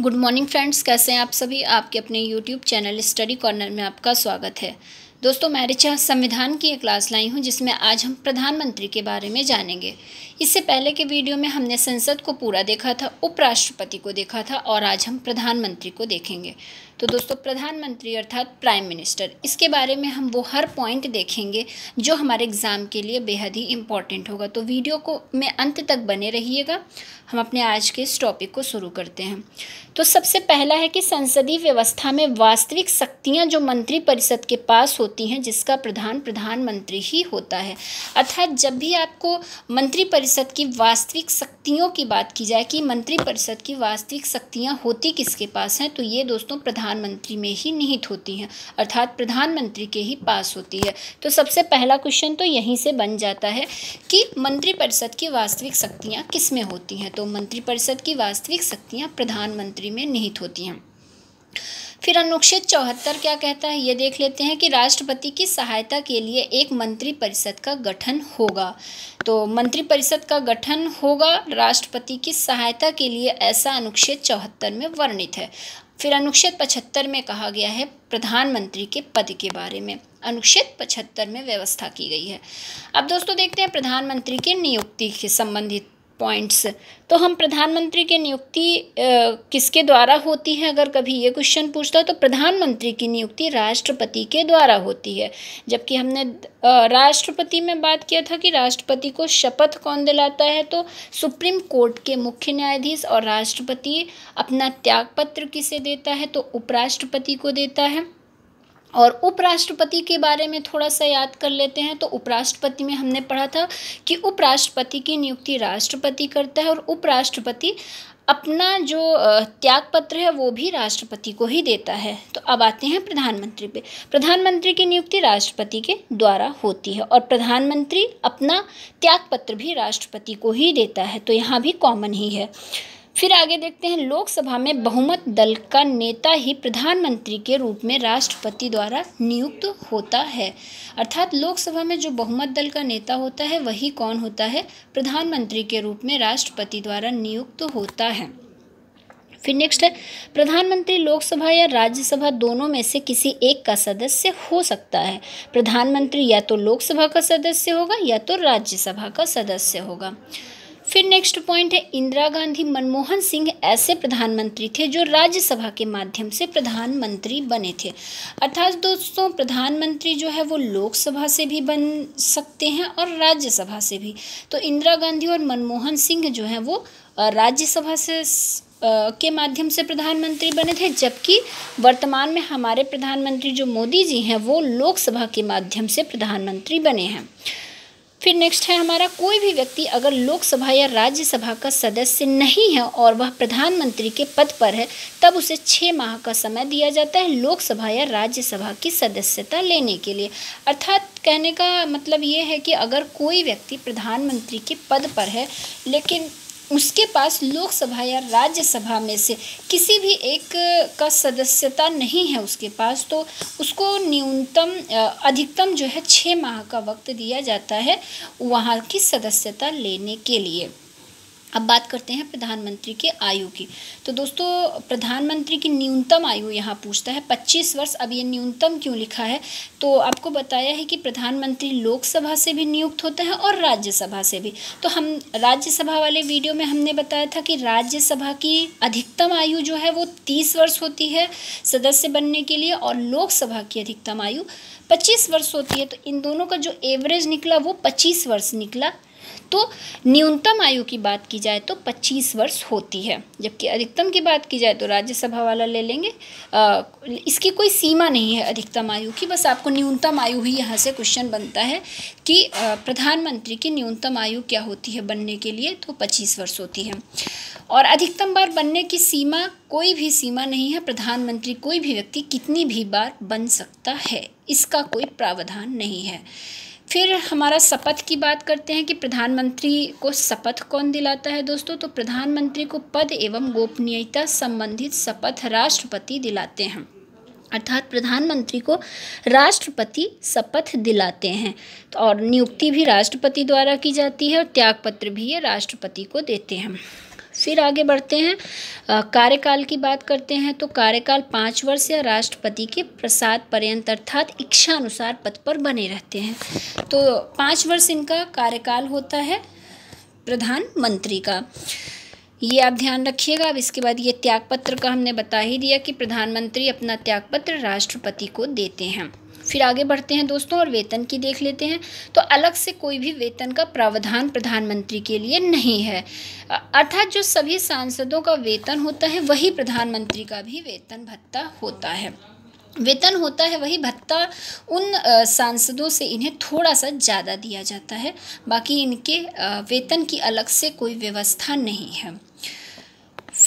good morning friends कैसे हैं आप सभी आपके अपने यूट्यूब चैनल स्टडी कॉर्नर में आपका स्वागत है दोस्तों मैं रिचा संविधान की एक क्लास लाई हूं जिसमें आज हम प्रधानमंत्री के बारे में जानेंगे इससे पहले के वीडियो में हमने संसद को पूरा देखा था उपराष्ट्रपति को देखा था और आज हम प्रधानमंत्री को देखेंगे तो दोस्तों प्रधानमंत्री अर्थात प्राइम मिनिस्टर इसके बारे में हम वो हर पॉइंट देखेंगे जो हमारे एग्ज़ाम के लिए बेहद ही इम्पॉर्टेंट होगा तो वीडियो को में अंत तक बने रहिएगा हम अपने आज के इस टॉपिक को शुरू करते हैं तो सबसे पहला है कि संसदीय व्यवस्था में वास्तविक शक्तियाँ जो मंत्रिपरिषद के पास होती हैं जिसका प्रधान प्रधानमंत्री ही होता है अर्थात जब भी आपको मंत्रिपरिषद की वास्तविक शक्तियों की बात की जाए कि मंत्रिपरिषद की वास्तविक शक्तियाँ होती किसके पास हैं तो ये दोस्तों प्रधान प्रधानमंत्री में ही निहित होती हैं अर्थात प्रधानमंत्री के ही पास होती है तो सबसे पहला क्वेश्चन तो यहीं से बन जाता है कि मंत्रिपरिषद की वास्तविक शक्तियाँ किस में होती हैं तो मंत्रिपरिषद की वास्तविक शक्तियाँ प्रधानमंत्री में निहित होती हैं फिर अनुच्छेद चौहत्तर क्या कहता है ये देख लेते हैं कि राष्ट्रपति की सहायता के लिए एक मंत्रिपरिषद का गठन होगा तो मंत्रिपरिषद का गठन होगा राष्ट्रपति की सहायता के लिए ऐसा अनुच्छेद चौहत्तर में वर्णित है फिर अनुच्छेद पचहत्तर में कहा गया है प्रधानमंत्री के पद के बारे में अनुच्छेद पचहत्तर में व्यवस्था की गई है अब दोस्तों देखते हैं प्रधानमंत्री के नियुक्ति के संबंधित पॉइंट्स तो हम प्रधानमंत्री की नियुक्ति किसके द्वारा होती है अगर कभी ये क्वेश्चन पूछता है तो प्रधानमंत्री की नियुक्ति राष्ट्रपति के द्वारा होती है जबकि हमने राष्ट्रपति में बात किया था कि राष्ट्रपति को शपथ कौन दिलाता है तो सुप्रीम कोर्ट के मुख्य न्यायाधीश और राष्ट्रपति अपना त्यागपत्र किसे देता है तो उपराष्ट्रपति को देता है और उपराष्ट्रपति के बारे में थोड़ा सा याद कर लेते हैं तो उपराष्ट्रपति में हमने पढ़ा था कि उपराष्ट्रपति की नियुक्ति राष्ट्रपति करता है और उपराष्ट्रपति अपना जो त्याग पत्र है वो भी राष्ट्रपति को ही देता है तो अब आते हैं प्रधानमंत्री पे प्रधानमंत्री की नियुक्ति राष्ट्रपति के द्वारा होती है और प्रधानमंत्री अपना त्याग पत्र भी राष्ट्रपति को ही देता है तो यहाँ भी कॉमन ही है फिर आगे देखते हैं लोकसभा में बहुमत दल का नेता ही प्रधानमंत्री के रूप में राष्ट्रपति द्वारा नियुक्त होता है अर्थात लोकसभा में जो बहुमत दल का नेता होता है वही कौन होता है प्रधानमंत्री के रूप में राष्ट्रपति द्वारा नियुक्त होता है फिर नेक्स्ट है प्रधानमंत्री लोकसभा या राज्यसभा दोनों में से किसी एक का सदस्य हो सकता है प्रधानमंत्री या तो लोकसभा का सदस्य होगा या तो राज्यसभा का सदस्य होगा फिर नेक्स्ट पॉइंट है इंदिरा गांधी मनमोहन सिंह ऐसे प्रधानमंत्री थे जो राज्यसभा के माध्यम से प्रधानमंत्री बने थे अर्थात दोस्तों प्रधानमंत्री जो है वो लोकसभा से भी बन सकते हैं और राज्यसभा से भी तो इंदिरा गांधी और मनमोहन सिंह जो हैं वो राज्यसभा से के माध्यम से प्रधानमंत्री बने थे जबकि वर्तमान में हमारे प्रधानमंत्री जो मोदी जी हैं वो लोकसभा के माध्यम से प्रधानमंत्री बने हैं फिर नेक्स्ट है हमारा कोई भी व्यक्ति अगर लोकसभा या राज्यसभा का सदस्य नहीं है और वह प्रधानमंत्री के पद पर है तब उसे छः माह का समय दिया जाता है लोकसभा या राज्यसभा की सदस्यता लेने के लिए अर्थात कहने का मतलब ये है कि अगर कोई व्यक्ति प्रधानमंत्री के पद पर है लेकिन उसके पास लोकसभा या राज्यसभा में से किसी भी एक का सदस्यता नहीं है उसके पास तो उसको न्यूनतम अधिकतम जो है छः माह का वक्त दिया जाता है वहाँ की सदस्यता लेने के लिए अब बात करते हैं प्रधानमंत्री के आयु की तो दोस्तों प्रधानमंत्री की न्यूनतम आयु यहाँ पूछता है 25 वर्ष अब ये न्यूनतम क्यों लिखा है तो आपको बताया है कि प्रधानमंत्री लोकसभा से भी नियुक्त होते हैं और राज्यसभा से भी तो हम राज्यसभा वाले वीडियो में हमने बताया था कि राज्यसभा की अधिकतम आयु जो है वो तीस वर्ष होती है सदस्य बनने के लिए और लोकसभा की अधिकतम आयु पच्चीस वर्ष होती है तो इन दोनों का जो एवरेज निकला वो पच्चीस वर्ष निकला तो न्यूनतम आयु की बात की जाए तो 25 वर्ष होती है जबकि अधिकतम की बात की जाए तो राज्यसभा वाला ले लेंगे आ, इसकी कोई सीमा नहीं है अधिकतम आयु की बस आपको न्यूनतम आयु ही यहाँ से क्वेश्चन बनता है कि प्रधानमंत्री की न्यूनतम आयु क्या होती है बनने के लिए तो पच्चीस वर्ष होती है और अधिकतम बार बनने की सीमा कोई भी सीमा नहीं है प्रधानमंत्री कोई भी व्यक्ति कितनी भी बार बन सकता है इसका कोई प्रावधान नहीं है फिर हमारा शपथ की बात करते हैं कि प्रधानमंत्री को शपथ कौन दिलाता है दोस्तों तो प्रधानमंत्री को पद एवं गोपनीयता संबंधित शपथ राष्ट्रपति दिलाते हैं अर्थात प्रधानमंत्री को राष्ट्रपति शपथ दिलाते हैं तो और नियुक्ति भी राष्ट्रपति द्वारा की जाती है और त्यागपत्र भी ये राष्ट्रपति को देते हैं फिर आगे बढ़ते हैं कार्यकाल की बात करते हैं तो कार्यकाल पाँच वर्ष या राष्ट्रपति के प्रसाद पर्यंत अर्थात इच्छा अनुसार पद पर बने रहते हैं तो पाँच वर्ष इनका कार्यकाल होता है प्रधानमंत्री का ये आप ध्यान रखिएगा अब इसके बाद ये त्यागपत्र का हमने बता ही दिया कि प्रधानमंत्री अपना त्यागपत्र राष्ट्रपति को देते हैं फिर आगे बढ़ते हैं दोस्तों और वेतन की देख लेते हैं तो अलग से कोई भी वेतन का प्रावधान प्रधानमंत्री के लिए नहीं है अर्थात जो सभी सांसदों का वेतन होता है वही प्रधानमंत्री का भी वेतन भत्ता होता है वेतन होता है वही भत्ता उन सांसदों से इन्हें थोड़ा सा ज़्यादा दिया जाता है बाकी इनके वेतन की अलग से कोई व्यवस्था नहीं है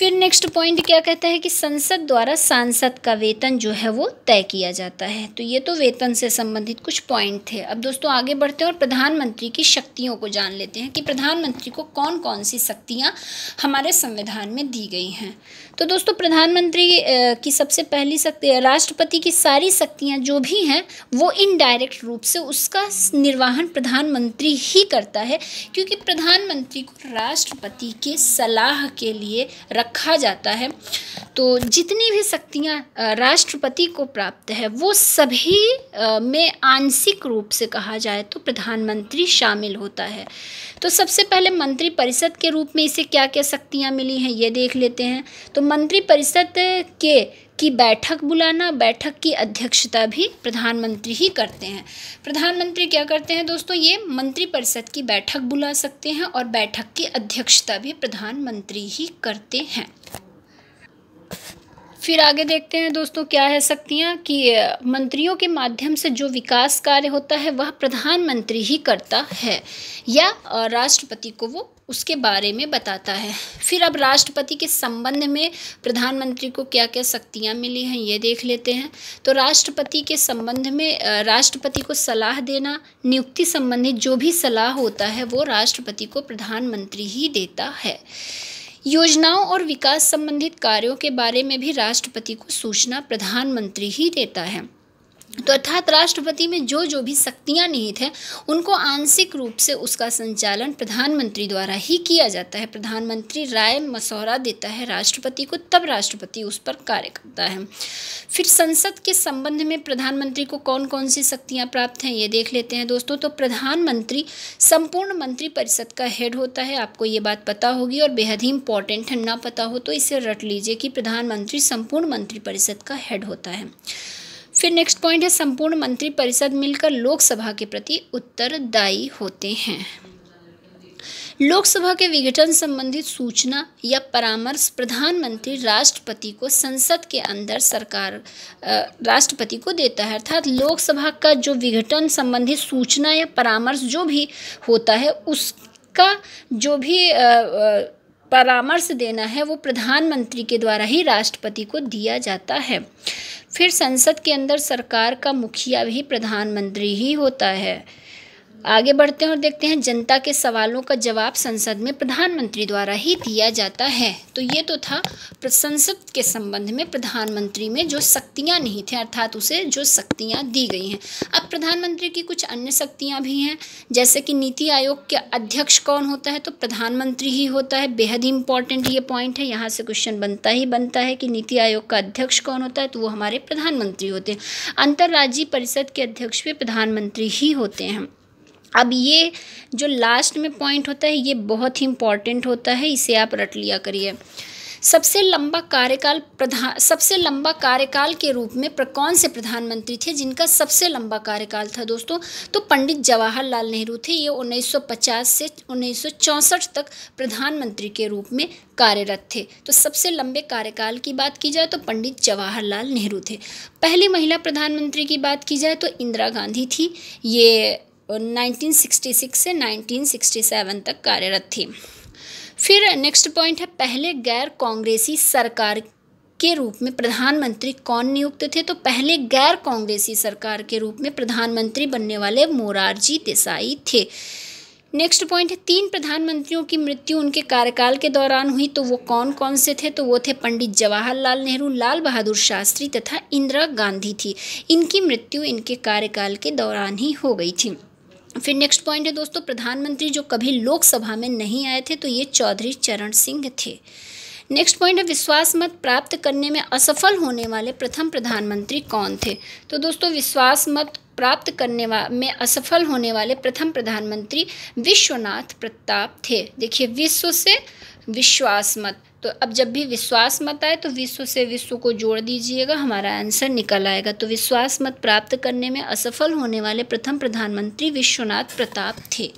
फिर नेक्स्ट पॉइंट क्या कहता है कि संसद द्वारा सांसद का वेतन जो है वो तय किया जाता है तो ये तो वेतन से संबंधित कुछ पॉइंट थे अब दोस्तों आगे बढ़ते हैं और प्रधानमंत्री की शक्तियों को जान लेते हैं कि प्रधानमंत्री को कौन कौन सी शक्तियाँ हमारे संविधान में दी गई हैं तो दोस्तों प्रधानमंत्री की सबसे पहली शक्ति राष्ट्रपति की सारी शक्तियाँ जो भी हैं वो इनडायरेक्ट रूप से उसका निर्वाहन प्रधानमंत्री ही करता है क्योंकि प्रधानमंत्री को राष्ट्रपति के सलाह के लिए रख रखा जाता है तो जितनी भी शक्तियाँ राष्ट्रपति को प्राप्त है वो सभी में आंशिक रूप से कहा जाए तो प्रधानमंत्री शामिल होता है तो सबसे पहले मंत्रिपरिषद के रूप में इसे क्या क्या शक्तियाँ मिली हैं ये देख लेते हैं तो मंत्रिपरिषद के की बैठक बुलाना बैठक की अध्यक्षता भी प्रधानमंत्री ही करते हैं प्रधानमंत्री क्या करते हैं दोस्तों ये मंत्रिपरिषद की बैठक बुला सकते हैं और बैठक की अध्यक्षता भी प्रधानमंत्री ही करते हैं फिर आगे देखते हैं दोस्तों क्या है शक्तियाँ कि मंत्रियों के माध्यम से जो विकास कार्य होता है वह प्रधानमंत्री ही करता है या राष्ट्रपति को वो उसके बारे में बताता है फिर अब राष्ट्रपति के संबंध में प्रधानमंत्री को क्या क्या शक्तियाँ मिली हैं ये देख लेते हैं तो राष्ट्रपति के संबंध में राष्ट्रपति को सलाह देना नियुक्ति संबंधित जो भी सलाह होता है वो राष्ट्रपति को प्रधानमंत्री ही देता है योजनाओं और विकास संबंधित कार्यों के बारे में भी राष्ट्रपति को सूचना प्रधानमंत्री ही देता है तो अर्थात राष्ट्रपति में जो जो भी शक्तियाँ निहित हैं उनको आंशिक रूप से उसका संचालन प्रधानमंत्री द्वारा ही किया जाता है प्रधानमंत्री राय मसौरा देता है राष्ट्रपति को तब राष्ट्रपति उस पर कार्य करता है फिर संसद के संबंध में प्रधानमंत्री को कौन कौन सी शक्तियाँ प्राप्त हैं ये देख लेते हैं दोस्तों तो प्रधानमंत्री संपूर्ण मंत्रिपरिषद का हेड होता है आपको ये बात पता होगी और बेहद ही इंपॉर्टेंट है ना पता हो तो इसे रट लीजिए कि प्रधानमंत्री संपूर्ण मंत्रिपरिषद का हेड होता है फिर नेक्स्ट पॉइंट है संपूर्ण मंत्री परिषद मिलकर लोकसभा के प्रति उत्तरदायी होते हैं लोकसभा के विघटन संबंधित सूचना या परामर्श प्रधानमंत्री राष्ट्रपति को संसद के अंदर सरकार राष्ट्रपति को देता है अर्थात लोकसभा का जो विघटन संबंधित सूचना या परामर्श जो भी होता है उसका जो भी आ, आ, परामर्श देना है वो प्रधानमंत्री के द्वारा ही राष्ट्रपति को दिया जाता है फिर संसद के अंदर सरकार का मुखिया भी प्रधानमंत्री ही होता है आगे बढ़ते हैं और देखते हैं जनता के सवालों का जवाब संसद में प्रधानमंत्री द्वारा ही दिया जाता है तो ये तो था संसद के संबंध में प्रधानमंत्री में जो शक्तियाँ नहीं थे अर्थात उसे जो शक्तियाँ दी गई हैं अब प्रधानमंत्री की कुछ अन्य शक्तियाँ भी हैं जैसे कि नीति आयोग के अध्यक्ष कौन होता है तो प्रधानमंत्री ही होता है बेहद ही इंपॉर्टेंट ये पॉइंट है यहाँ से क्वेश्चन बनता ही बनता है कि नीति आयोग का अध्यक्ष कौन होता है तो वो हमारे प्रधानमंत्री होते हैं अंतर्राज्यीय परिषद के अध्यक्ष भी प्रधानमंत्री ही होते हैं अब ये जो लास्ट में पॉइंट होता है ये बहुत ही इम्पॉर्टेंट होता है इसे आप रट लिया करिए सबसे लंबा कार्यकाल प्रधान सबसे लंबा कार्यकाल के रूप में कौन से प्रधानमंत्री थे जिनका सबसे लंबा कार्यकाल था दोस्तों तो पंडित जवाहरलाल नेहरू थे ये 1950 से 1964 तक प्रधानमंत्री के रूप में कार्यरत थे तो सबसे लंबे कार्यकाल की बात की जाए तो पंडित जवाहरलाल नेहरू थे पहली महिला प्रधानमंत्री की बात की जाए तो इंदिरा गांधी थी ये 1966 से 1967 तक कार्यरत थी फिर नेक्स्ट पॉइंट है पहले गैर कांग्रेसी सरकार के रूप में प्रधानमंत्री कौन नियुक्त थे तो पहले गैर कांग्रेसी सरकार के रूप में प्रधानमंत्री बनने वाले मोरारजी देसाई थे नेक्स्ट पॉइंट है तीन प्रधानमंत्रियों की मृत्यु उनके कार्यकाल के दौरान हुई तो वो कौन कौन से थे तो वो थे पंडित जवाहरलाल नेहरू लाल बहादुर शास्त्री तथा इंदिरा गांधी थी इनकी मृत्यु इनके कार्यकाल के दौरान ही हो गई थी फिर नेक्स्ट पॉइंट है दोस्तों प्रधानमंत्री जो कभी लोकसभा में नहीं आए थे तो ये चौधरी चरण सिंह थे नेक्स्ट पॉइंट है विश्वास मत प्राप्त करने में असफल होने वाले प्रथम प्रधानमंत्री कौन थे तो दोस्तों विश्वास मत प्राप्त करने वा में असफल होने वाले प्रथम प्रधानमंत्री विश्वनाथ प्रताप थे देखिए विश्व से विश्वास मत तो अब जब भी विश्वास मत आए तो विश्व से विश्व को जोड़ दीजिएगा हमारा आंसर निकल आएगा तो विश्वास मत प्राप्त करने में असफल होने वाले प्रथम प्रधानमंत्री विश्वनाथ प्रताप थे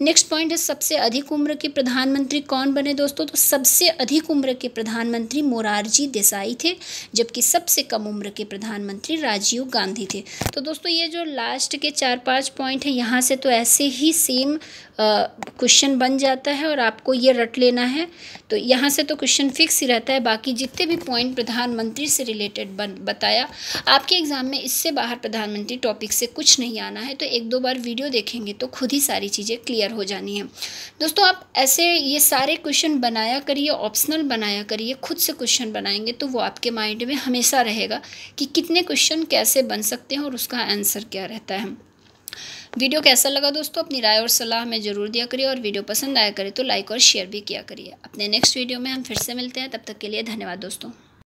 नेक्स्ट पॉइंट है सबसे अधिक उम्र के प्रधानमंत्री कौन बने दोस्तों तो सबसे अधिक उम्र के प्रधानमंत्री मोरारजी देसाई थे जबकि सबसे कम उम्र के प्रधानमंत्री राजीव गांधी थे तो दोस्तों ये जो लास्ट के चार पाँच पॉइंट हैं यहाँ से तो ऐसे ही सेम क्वेश्चन बन जाता है और आपको ये रट लेना है तो यहाँ से तो क्वेश्चन फिक्स ही रहता है बाकी जितने भी पॉइंट प्रधानमंत्री से रिलेटेड बन बताया आपके एग्ज़ाम में इससे बाहर प्रधानमंत्री टॉपिक से कुछ नहीं आना है तो एक दो बार वीडियो देखेंगे तो खुद ही सारी चीज़ें क्लियर क्लियर हो जानी है दोस्तों आप ऐसे ये सारे क्वेश्चन बनाया करिए ऑप्शनल बनाया करिए खुद से क्वेश्चन बनाएंगे तो वो आपके माइंड में हमेशा रहेगा कि कितने क्वेश्चन कैसे बन सकते हैं और उसका आंसर क्या रहता है वीडियो कैसा लगा दोस्तों अपनी राय और सलाह हमें ज़रूर दिया करिए और वीडियो पसंद आया करे तो लाइक और शेयर भी किया करिए अपने नेक्स्ट वीडियो में हम फिर से मिलते हैं तब तक के लिए धन्यवाद दोस्तों